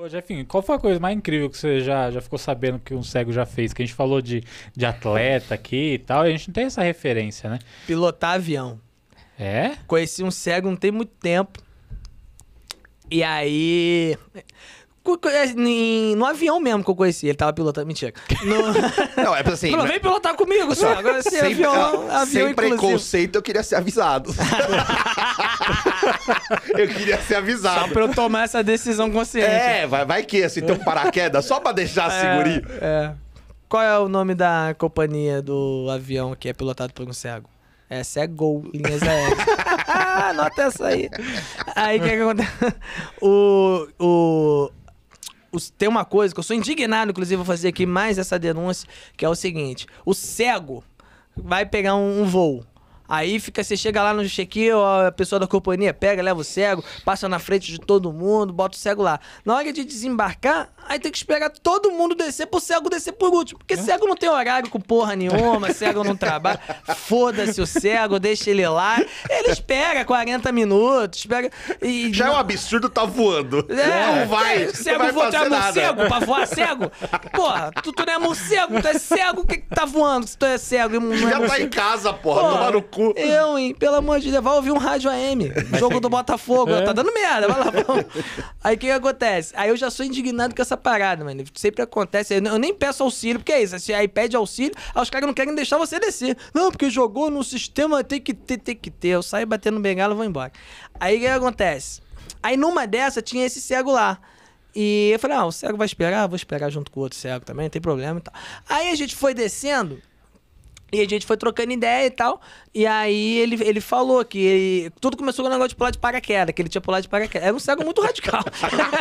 Ô, Jefinho, qual foi a coisa mais incrível que você já, já ficou sabendo que um cego já fez? Que a gente falou de, de atleta aqui e tal, e a gente não tem essa referência, né? Pilotar avião. É? Conheci um cego não tem muito tempo. E aí. É, no avião mesmo que eu conheci, ele tava pilotando. Mentira. No... Não, é assim. Falou, né? vem pilotar comigo só. Agora sim, avião, avião. Sem preconceito, eu queria ser avisado. eu queria ser avisado. Só pra eu tomar essa decisão consciente. É, vai, vai que assim, tem um paraquedas só pra deixar a é, segurinha. É. Qual é o nome da companhia do avião que é pilotado por um cego? Essa é gol, linhas aéreas. Anota essa aí. Aí o que, que acontece? O, o, tem uma coisa que eu sou indignado, inclusive, vou fazer aqui mais essa denúncia, que é o seguinte: o cego vai pegar um, um voo. Aí fica, você chega lá no check-in, a pessoa da companhia pega, leva o cego, passa na frente de todo mundo, bota o cego lá. Na hora de desembarcar, aí tem que esperar todo mundo descer pro cego descer por último. Porque é. cego não tem horário com porra nenhuma, cego não trabalha. Foda-se o cego, deixa ele lá. Ele espera 40 minutos, espera. E, Já é um absurdo tá voando. É, não é, vai. É, cego não vai voar fazer morcego nada. pra voar cego? Porra, tu, tu não é morcego, tu é cego, o que, que tá voando se tu é cego? não é Já morcego? tá em casa, porra, porra. no cu. Eu, hein? Pelo amor de Deus, vai ouvir um rádio AM. Jogo do Botafogo. É? Tá dando merda, vai lá, vamos. Aí o que acontece? Aí eu já sou indignado com essa parada, mano. Sempre acontece. Eu nem peço auxílio, porque é isso. Assim, aí pede auxílio, aí os caras não querem deixar você descer. Não, porque jogou no sistema, tem que ter, tem que ter. Eu saio batendo bengala e vou embora. Aí o que acontece? Aí numa dessa tinha esse cego lá. E eu falei, ah, o cego vai esperar, vou esperar junto com o outro cego também, não tem problema e tal. Aí a gente foi descendo, e a gente foi trocando ideia e tal. E aí ele, ele falou que ele, tudo começou com o negócio de pular de paraquedas, que ele tinha pulado de paraquedas. Era um cego muito radical.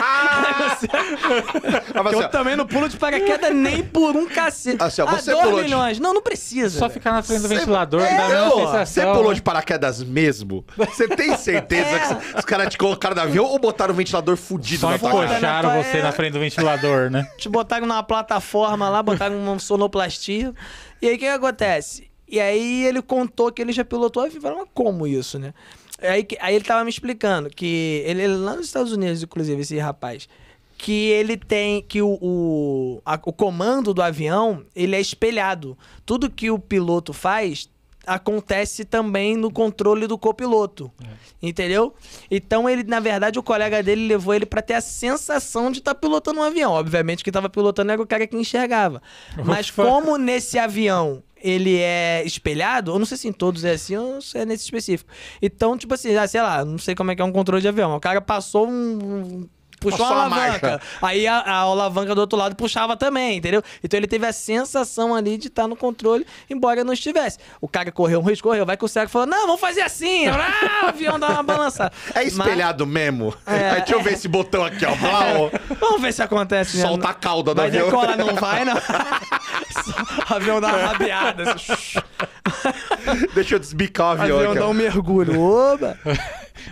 ah, eu assim, também não pulo de paraquedas nem por um cacete. Assim, ó, você pulou milhões. De... Não, não precisa. Só ficar na frente do você... ventilador, é, dá não, sensação, Você pulou de paraquedas mesmo? Você tem certeza é. que os caras te colocaram no avião ou botaram o ventilador fudido Só na tua cara? você é... na frente do ventilador, né? Te botaram numa plataforma lá, botaram uma sonoplastia. E aí o que, que acontece? E aí ele contou que ele já pilotou a Falei, mas como isso, né? Aí, aí ele tava me explicando que ele, ele é lá nos Estados Unidos, inclusive, esse rapaz, que ele tem. que o, o, a, o comando do avião ele é espelhado. Tudo que o piloto faz acontece também no controle do copiloto. É. Entendeu? Então ele, na verdade, o colega dele levou ele para ter a sensação de estar tá pilotando um avião. Obviamente que estava pilotando era o cara que enxergava. Mas como nesse avião ele é espelhado, eu não sei se em todos é assim ou se é nesse específico. Então, tipo assim, ah, sei lá, não sei como é que é um controle de avião. O cara passou um puxou, a alavanca. Aí a, a, alavanca do outro lado puxava também, entendeu? Então ele teve a sensação ali de estar tá no controle, embora não estivesse. O cara correu um risco, correu, vai com o cego falou: não, vamos fazer assim. Ah, o avião dá uma balançada. É espelhado Mas... mesmo. É, Aí, deixa eu é. ver esse botão aqui, ó. Blau. Vamos ver se acontece. Né? Solta mesmo. a cauda do avião avião. Decola, não vai, não. o avião dá uma rabiada. Assim. Deixa eu desbicar o avião. O avião aqui, dá um mergulho. Oba!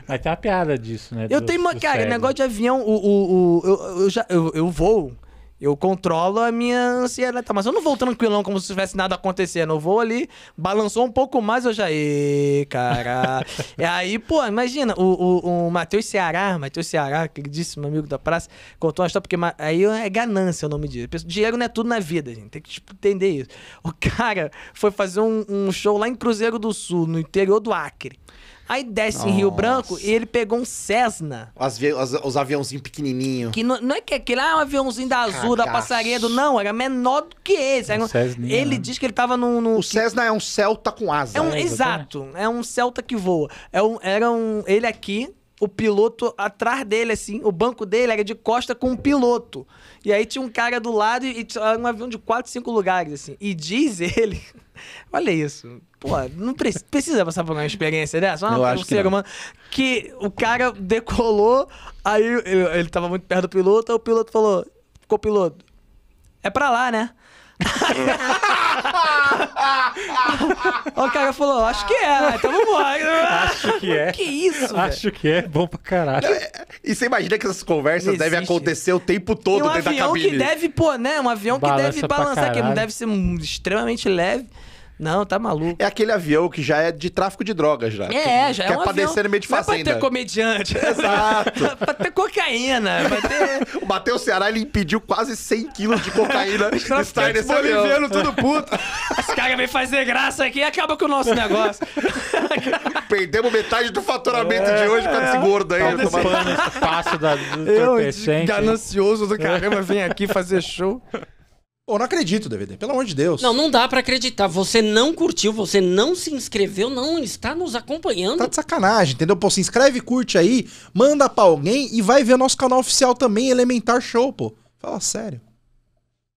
Mas tem uma piada disso, né? Eu do, tenho uma. Cara, cego. negócio de avião, o, o, o, eu, eu, já, eu, eu vou. Eu controlo a minha ansiedade. Tá, mas eu não vou tranquilão como se tivesse nada acontecendo. Eu vou ali, balançou um pouco mais, eu já. E cara. e é aí, pô, imagina, o, o, o Matheus Ceará, Matheus Ceará, queridíssimo amigo da praça, contou uma história, porque aí é ganância o nome disso. Dinheiro não é tudo na vida, gente. Tem que tipo, entender isso. O cara foi fazer um, um show lá em Cruzeiro do Sul, no interior do Acre. Aí desce Nossa. em Rio Branco e ele pegou um Cessna. As, as, os aviãozinhos pequenininho. Que não, não é que é aquele, ah, é um aviãozinho da Azul, Cagaço. da Passaredo. Não, era menor do que esse. Um ele diz que ele tava num... No... O Cessna é um Celta com asa. É um, é, exato. É um Celta que voa. É um, era um... Ele aqui, o piloto atrás dele, assim. O banco dele era de costa com o um piloto. E aí tinha um cara do lado e, tinha um avião de quatro, cinco lugares, assim. E diz ele. Olha isso. Pô, não pre precisa passar por uma experiência dessa. Uma, Eu acho que, humano, que o cara decolou, aí ele, ele tava muito perto do piloto, aí o piloto falou: ficou piloto é pra lá, né? o cara falou, acho que é, né? então lá. Acho que é. Que isso, Acho que é bom pra caralho. É, e você imagina que essas conversas Não devem acontecer o tempo todo um dentro da avião que deve, pô, né? Um avião que deve balançar, que deve ser extremamente leve. Não, tá maluco. É aquele avião que já é de tráfico de drogas, já. É, já é que é um é avião. no meio de fazenda. Não é pra ter comediante. Exato. É pra ter cocaína. Pra ter... o Matheus Ceará, ele impediu quase 100 quilos de cocaína estar nesse boliviano, tudo puto. Esse cara vem fazer graça aqui e acaba com o nosso negócio. Perdemos metade do faturamento é, de hoje com é, esse gordo aí. Tá tomando espaço da, do Eu, ganancioso do caramba, vem aqui fazer show. Pô, não acredito, DVD, pelo amor de Deus. Não, não dá para acreditar. Você não curtiu, você não se inscreveu, não está nos acompanhando. Tá de sacanagem, entendeu? Pô, se inscreve, curte aí, manda pra alguém e vai ver o nosso canal oficial também, Elementar Show, pô. Fala sério.